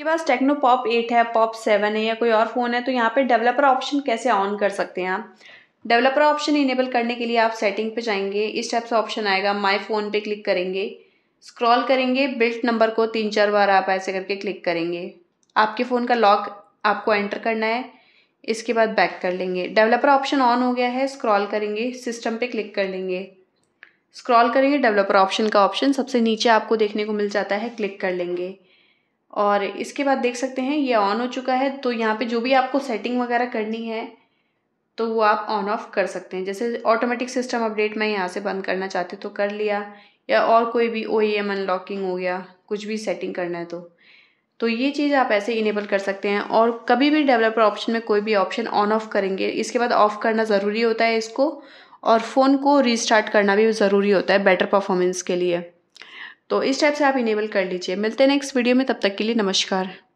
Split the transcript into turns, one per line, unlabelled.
आपके पास Techno Pop eight है पॉप सेवन है या कोई और फ़ोन है तो यहाँ पे डेवलपर ऑप्शन कैसे ऑन कर सकते हैं आप डेवलपर ऑप्शन इनेबल करने के लिए आप सेटिंग पे जाएंगे इस टाइप से ऑप्शन आएगा माय फ़ोन पे क्लिक करेंगे स्क्रॉल करेंगे बिल्ट नंबर को तीन चार बार आप ऐसे करके क्लिक करेंगे आपके फ़ोन का लॉक आपको एंटर करना है इसके बाद बैक कर लेंगे डेवलपर ऑप्शन ऑन हो गया है स्क्रॉल करेंगे सिस्टम पे क्लिक कर लेंगे स्क्रॉल करेंगे डेवलपर ऑप्शन का ऑप्शन सबसे नीचे आपको देखने को मिल जाता है क्लिक कर लेंगे और इसके बाद देख सकते हैं ये ऑन हो चुका है तो यहाँ पे जो भी आपको सेटिंग वगैरह करनी है तो वो आप ऑन ऑफ कर सकते हैं जैसे ऑटोमेटिक सिस्टम अपडेट मैं यहाँ से बंद करना चाहती हूँ तो कर लिया या और कोई भी ओ एम अनलॉकिंग हो गया कुछ भी सेटिंग करना है तो तो ये चीज़ आप ऐसे इनेबल कर सकते हैं और कभी भी डेवलपर ऑप्शन में कोई भी ऑप्शन ऑन ऑफ करेंगे इसके बाद ऑफ़ करना ज़रूरी होता है इसको और फ़ोन को रीस्टार्ट करना भी ज़रूरी होता है बेटर परफॉर्मेंस के लिए तो इस टाइप से आप इनेबल कर लीजिए मिलते हैं नेक्स्ट वीडियो में तब तक के लिए नमस्कार